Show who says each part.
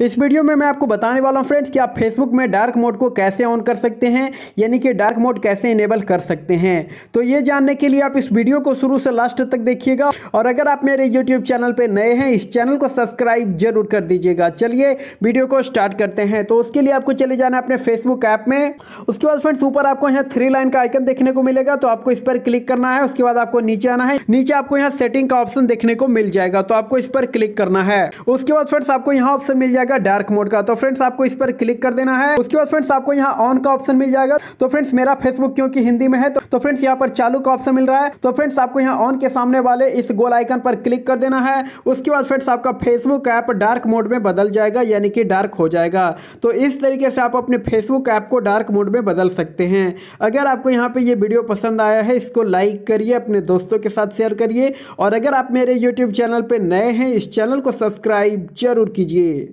Speaker 1: इस वीडियो में मैं आपको बताने वाला हूँ फ्रेंड्स कि आप फेसबुक में डार्क मोड को कैसे ऑन कर सकते हैं यानी कि डार्क मोड कैसे इनेबल कर सकते हैं तो ये जानने के लिए आप इस वीडियो को शुरू से लास्ट तक देखिएगा और अगर आप मेरे यूट्यूब चैनल पर नए हैं इस चैनल को सब्सक्राइब जरूर कर दीजिएगा चलिए वीडियो को स्टार्ट करते हैं तो उसके लिए आपको चले जाना अपने फेसबुक ऐप में उसके बाद फ्रेंड्स ऊपर आपको यहाँ थ्री लाइन का आइकन देखने को मिलेगा तो आपको इस पर क्लिक करना है उसके बाद आपको नीचे आना है नीचे आपको यहाँ सेटिंग का ऑप्शन देखने को मिल जाएगा तो आपको इस पर क्लिक करना है उसके बाद फ्रेंड्स आपको यहाँ ऑप्शन मिल जाएगा जाएगा डार्क मोड का तो फ्रेंड्स आपको इस पर क्लिक कर देना है उसके बाद फ्रेंड्स आपको यहाँ ऑन का ऑप्शन मिल जाएगा तो फ्रेंड्स मेरा फेसबुक क्योंकि हिंदी में है तो, तो फ्रेंड्स यहाँ पर चालू का ऑप्शन मिल रहा है तो फ्रेंड्स आपको यहाँ ऑन के सामने वाले इस गोल आइकन पर क्लिक कर देना है उसके बाद फ्रेंड्स आपका फेसबुक ऐप डार्क मोड में बदल जाएगा यानी कि डार्क हो जाएगा तो इस तरीके से आप अपने फेसबुक ऐप को डार्क मोड में बदल सकते हैं अगर आपको यहाँ पे ये वीडियो पसंद आया है इसको लाइक करिए अपने दोस्तों के साथ शेयर करिए और अगर आप मेरे यूट्यूब चैनल पर नए हैं इस चैनल को सब्सक्राइब जरूर कीजिए